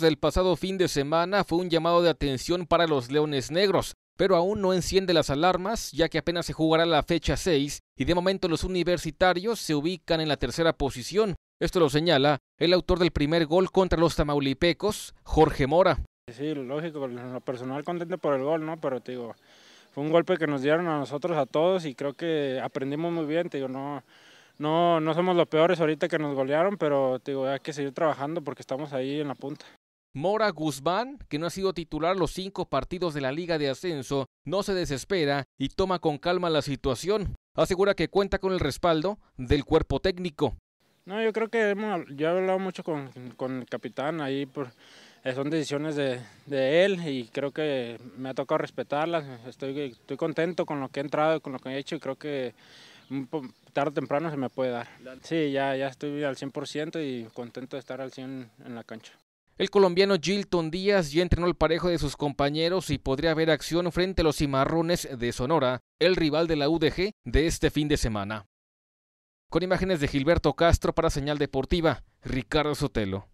del pasado fin de semana fue un llamado de atención para los Leones Negros, pero aún no enciende las alarmas, ya que apenas se jugará la fecha 6 y de momento los universitarios se ubican en la tercera posición. Esto lo señala el autor del primer gol contra los tamaulipecos, Jorge Mora. Sí, lógico, lo personal contento por el gol, ¿no? Pero te digo, fue un golpe que nos dieron a nosotros, a todos, y creo que aprendimos muy bien, te digo, no, no, no somos los peores ahorita que nos golearon, pero digo, hay que seguir trabajando porque estamos ahí en la punta. Mora Guzmán, que no ha sido titular los cinco partidos de la Liga de Ascenso, no se desespera y toma con calma la situación. Asegura que cuenta con el respaldo del cuerpo técnico. No, yo creo que yo he hablado mucho con, el capitán ahí, eh, son decisiones de, él y creo que me ha tocado respetarlas. Estoy, estoy contento con lo que he entrado, y con lo que he hecho y creo que tarde o temprano se me puede dar. Sí, ya, ya estoy al 100% y contento de estar al 100 en la cancha. El colombiano Gilton Díaz ya entrenó el parejo de sus compañeros y podría haber acción frente a los Cimarrones de Sonora, el rival de la UDG de este fin de semana. Con imágenes de Gilberto Castro para Señal Deportiva, Ricardo Sotelo.